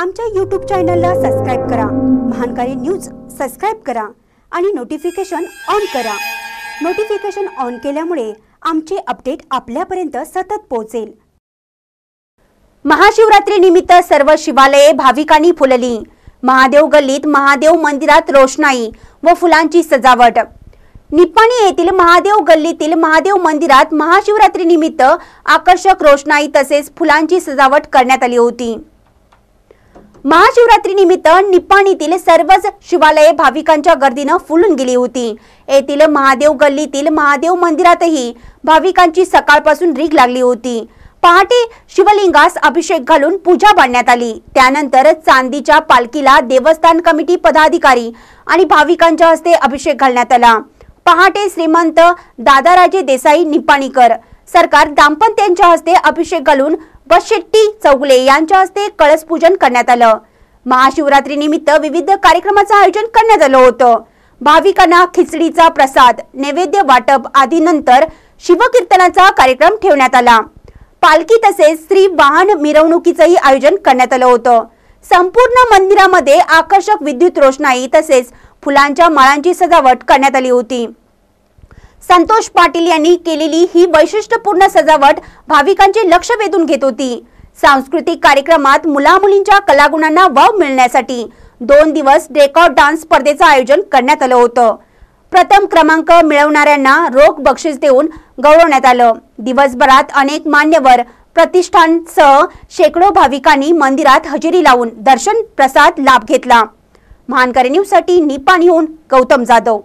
आमच्या यूट्यूब चॅनलला सबस्क्राईब करा महानकारी न्यूज सबस्क्राईब करा आणि नोटिफिकेशन ऑन करा नोटिफिकेशन ऑन केल्यामुळे आमचे अपडेट आपल्यापर्यंत सतत पोहोचेल महाशिवरात्रीनिमित्त सर्व शिवालये भाविकांनी फुलली महादेव गल्लीत महादेव मंदिरात रोषणाई व फुलांची सजावट निपाणी येथील महादेव गल्लीतील महादेव मंदिरात महाशिवरात्री महाशिवरात्रीनिमित्त आकर्षक रोषणाई तसेच फुलांची सजावट करण्यात आली होती महाशिवरात्री निमित्त निपाणीतील सर्वच शिवालये भाविकांच्या गर्दीनं फुलून गेली होती येथील महादेव गल्लीतील महादेव मंदिरातही भाविकांची सकाळपासून रीग लागली होती पहाटे शिवलिंगास अभिषेक घालून पूजा बांधण्यात आली त्यानंतर चांदीच्या पालखीला देवस्थान कमिटी पदाधिकारी आणि भाविकांच्या हस्ते अभिषेक घालण्यात आला पहाटे श्रीमंत दादाराजे देसाई निपाणीकर सरकार दाम्पत्यांच्या हस्ते अभिषेक घालून शेट्टी चौगुले यांच्या हस्ते कळस पूजन करण्यात आलं महाशिवरात्री निमित्त विविध कार्यक्रमाचं आयोजन करण्यात आलं होतं भाविकांना खिचडीचा प्रसाद नैवेद्य वाटप आदी नंतर शिवकीर्तनाचा कार्यक्रम ठेवण्यात आला पालखी तसेच स्त्री वाहन मिरवणुकीचंही आयोजन करण्यात आलं होतं संपूर्ण मंदिरामध्ये आकर्षक विद्युत रोषणाई तसेच फुलांच्या माळांची सजावट करण्यात आली होती संतोष पाटील यांनी केलेली ही वैशिष्ट्यपूर्ण सजावट भाविकांचे लक्ष वेधून घेत होती सांस्कृतिक कार्यक्रमात मुलामुलींच्या कलागुणांना वाव मिळण्यासाठी दोन दिवस रेकॉर्ड डान्स स्पर्धेचं आयोजन करण्यात आलं होतं प्रथम क्रमांक मिळवणाऱ्यांना रोख बक्षीस देऊन गौरवण्यात आलं दिवसभरात अनेक मान्यवर प्रतिष्ठानसह शेकडो भाविकांनी मंदिरात हजेरी लावून दर्शन प्रसाद लाभ घेतला महानकरी न्यूजसाठी निपाणीहून गौतम जाधव